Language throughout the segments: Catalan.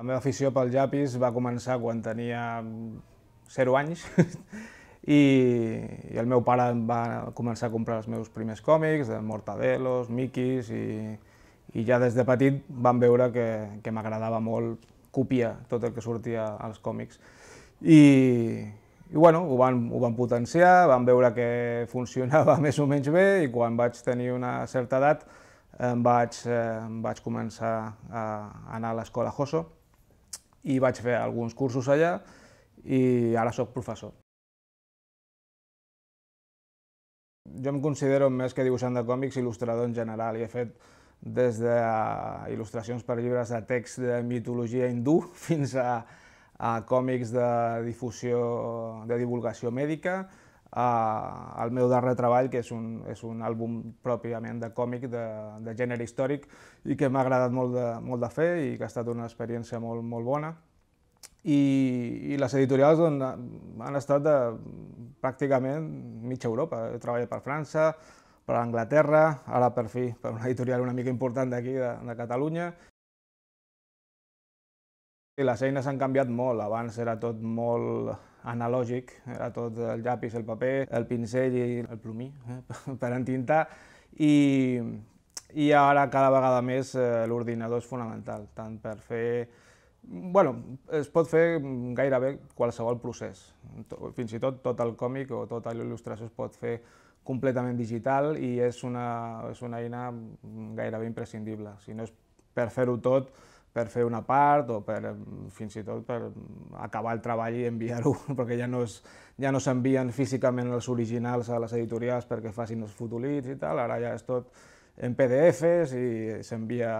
La meva afició pel llapis va començar quan tenia 0 mm, anys i, i el meu pare va començar a comprar els meus primers còmics, de Mortadelos, Mikis, i, i ja des de petit vam veure que, que m'agradava molt copiar tot el que sortia als còmics. I, i bueno, ho van, ho van potenciar, van veure que funcionava més o menys bé i quan vaig tenir una certa edat em vaig, eh, em vaig començar a anar a l'escola Hosso, i vaig fer alguns cursos allà i ara sóc professor. Jo em considero més que dibuixant de còmics il·lustrador en general i he fet des de eh, il·lustracions per llibres de text de mitologia hindú fins a, a còmics de difusió, de divulgació mèdica, al meu darrer treball, que és un, és un àlbum pròpiament de còmic, de, de gènere històric, i que m'ha agradat molt de, molt de fer i que ha estat una experiència molt, molt bona. I, i les editorials doncs, han estat de pràcticament mitja Europa. He treballat per França, per Anglaterra, ara per fi per una editorial una mica important d'aquí, de, de Catalunya, Sí, les eines han canviat molt. Abans era tot molt analògic, era tot el llapis, el paper, el pincell i el plomí eh, per entintar, i, i ara cada vegada més eh, l'ordinador és fonamental, tant per fer... bueno, es pot fer gairebé qualsevol procés, fins i tot tot el còmic o tota l'il·lustració es pot fer completament digital i és una, és una eina gairebé imprescindible. Si no és per fer-ho tot, per fer una part o per, fins i tot per acabar el treball i enviar-ho, perquè ja no, es, ja no s'envien físicament els originals a les editorials perquè facin els fotolits i tal, ara ja és tot en PDFs i s'envia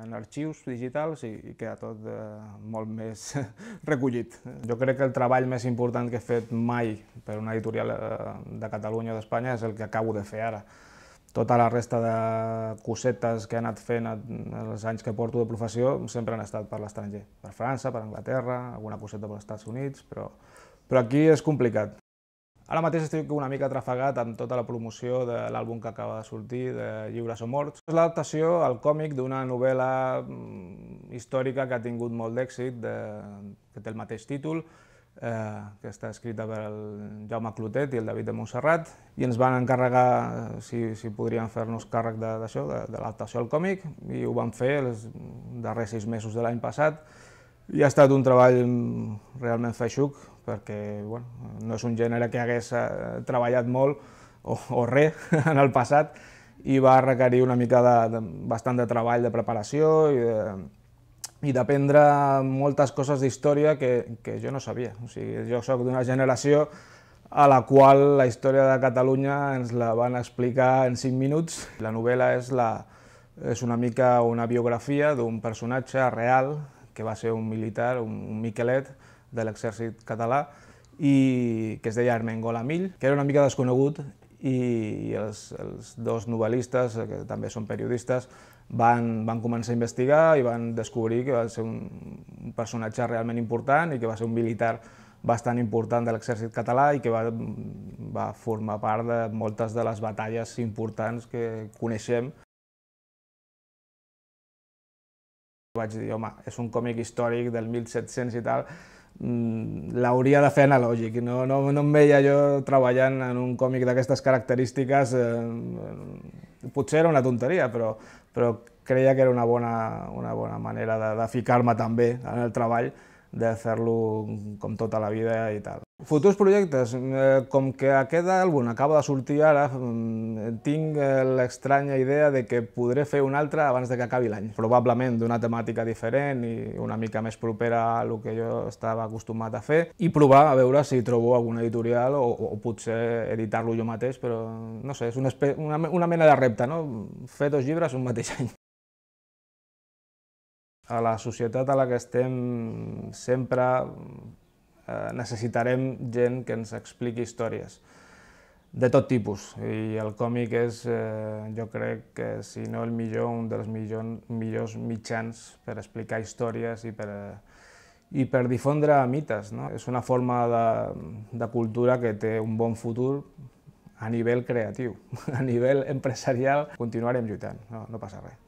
en arxius digitals i, i queda tot eh, molt més recollit. Jo crec que el treball més important que he fet mai per una editorial eh, de Catalunya o d'Espanya és el que acabo de fer ara tota la resta de cosetes que he anat fent els anys que porto de professió sempre han estat per l'estranger, per França, per Anglaterra, alguna coseta per als Estats Units, però, però aquí és complicat. Ara mateix estic una mica trafegat amb tota la promoció de l'àlbum que acaba de sortir, de Lliures o Morts. És l'adaptació al còmic d'una novel·la mm, històrica que ha tingut molt d'èxit, de... que té el mateix títol, eh, que està escrita per el Jaume Clotet i el David de Montserrat, i ens van encarregar eh, si, si podríem fer-nos càrrec d'això, de, de, de l'adaptació al còmic, i ho van fer els darrers sis mesos de l'any passat, i ha estat un treball realment feixuc, perquè bueno, no és un gènere que hagués eh, treballat molt o, o res en el passat, i va requerir una mica de, de, bastant de treball, de preparació i de, i d'aprendre moltes coses d'història que, que jo no sabia. O sigui, jo sóc d'una generació a la qual la història de Catalunya ens la van explicar en 5 minuts. La novel·la és, la, és una mica una biografia d'un personatge real que va ser un militar, un, un Miquelet de l'exèrcit català, i que es deia Armengol Amill, que era una mica desconegut i els, els dos novel·listes, eh, que també són periodistes, van, van començar a investigar i van descobrir que va ser un, un personatge realment important i que va ser un militar bastant important de l'exèrcit català i que va, va formar part de moltes de les batalles importants que coneixem. Vaig dir, home, és un còmic històric del 1700 i tal, Mm, l'hauria de fer analògic. No, no, no em veia jo treballant en un còmic d'aquestes característiques. Eh, potser era una tonteria, però, però creia que era una bona, una bona manera de, de ficar-me també en el treball, de fer-lo com tota la vida i tal. Futurs projectes, eh, com que aquest àlbum acaba de sortir ara, mm, tinc eh, l'estranya idea de que podré fer un altre abans de que acabi l'any. Probablement d'una temàtica diferent i una mica més propera a el que jo estava acostumat a fer i provar a veure si trobo alguna editorial o, o potser editar-lo jo mateix, però no sé, és una, una, una mena de repte, no? Fer dos llibres un mateix any a la societat a la que estem sempre Eh, necessitarem gent que ens expliqui històries de tot tipus i el còmic és, eh, jo crec que si no el millor, un dels millor, millors mitjans per explicar històries i per, i per difondre mites. No? És una forma de, de cultura que té un bon futur a nivell creatiu, a nivell empresarial. Continuarem lluitant, no, no passa res.